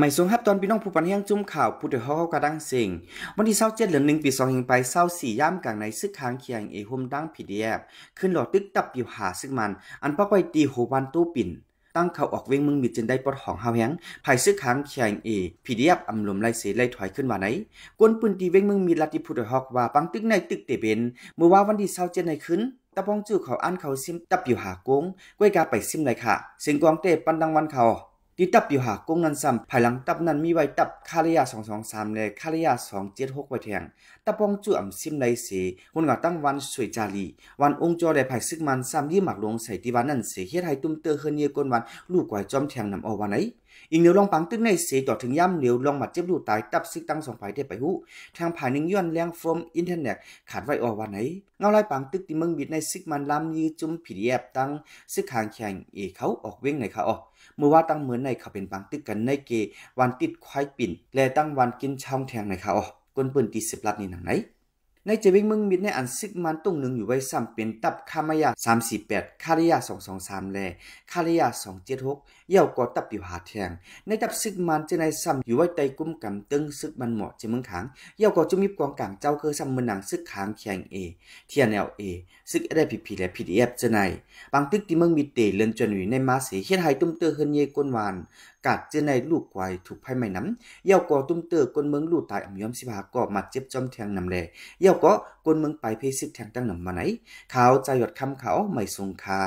ไม่สูงครับตอนพี่น้องผู้ปันยังจุ่มข่าวพู้เดือดเขากระดังสิงวันที่เศร้าเจ็ดเหลือหนึ่งปีสองหิงไปเศร้าสี่ย่ำกลางในซึกค้างเคียงเอหุ่มดังผีดีแอบขึ้นหลอดตึกตับปิวหาซึ่งมัน อันปอกไปตีหัวันตู้ปิ่นตั้งเขาออกเวงมึงมีจนได้ปอดของเฮาแหงภายซึกค้างเคียงเอผีดีแอบอำลมไล่เสียไล่ถอยขึ้นว่าไหนกวนปืนตีเวงมึงมีลัดที่ผูดถึงฮอกว่าปังตึกในตึกเตเบนเมื่อว่าวันที่เศร้าเจ็ดในขึ้นตะพองจู่เขาอันเขาซิมตับอยู่หากงก้วยกาไปซิมเลยค่ะสีงกองเตะปันดังวันเขาติดตับอยู่หากกงนันซ้ำภายหลังตับนั้นมีไว้ตับคาริยาสามเลยคาริยาดหกไว้แทงตับปองจุ่มซิมไลเส่นก็ตั้งวันสวยจารีวันองค์จอได้ภายซึกมันซ้ำยี่หมักลงใส่ตีวันนั้นเสียเฮ็ดให้ตุ้มเตอเฮือนเยกนวันลูกกว่าจอมแทงนำาอาวันไหนอิงเหนียวลองปังตึกในเสต่อถึงย่ำเหนียวลองมัดเจ็บดูตายตับซึกตั้งสองฝ่ายเด้ไปหูทางผ่านหนึ่งย้อนแรงฟอมอินเทอร์เน็ตขาดไว้ออกวันไหนเงาลายปังตึกที่เมืองบิดในซึกมันล้ำยืจุ่มผีแยบตั้งซึกขางแข่งเอเขาออกเว้งไหนคะออเมื่อว่าตั้งเหมือนในเขาเป็นบางตึกกันในเก วันติดควายปิ่น และตั้งวันกินช่องแทงในเขาก้นปืนตีสิบลัดนี่หนังไหนในเจวิงมึงมิดในอันซึกมันตุงหนึ่งอยู่ไว้ซ้ำเป็นตับคามายามสี่แปดคาริยาสสอองงสามแลคาริยาสองเจ็ดหกเย่าก่อตับอยู่หาแทงในตับซึกมันจะในซ้ำอยู่ไว้ไตกุ้มกำตึงซึกมันเหมาะเจมึงขังเย่าก่อจุมิบกองกลางเจ้าเคยซ้ำมือหนังซึกขางแข็งเอเทียนแนลเอซึกได้พีพีและพีดีเอฟจะใน บางตึกที่มึงมีเตเลื่อนจนอยู่ในมาสีเฮ็ดหายตุ้มเตอเฮนเยก้นวานกัดเจในลูกควายถูกไ่ไม้น้ำเย่าก่อตุ้มเตอก้นเมืองลูกตายอมยอมสิบหากอมาเจ็บจอมแทงนำแลเย่าก็กนเมืองไปเพสิ์แทงตั้งหนงมาไหนเขาใจหยดคำเขาไม่ทรงคา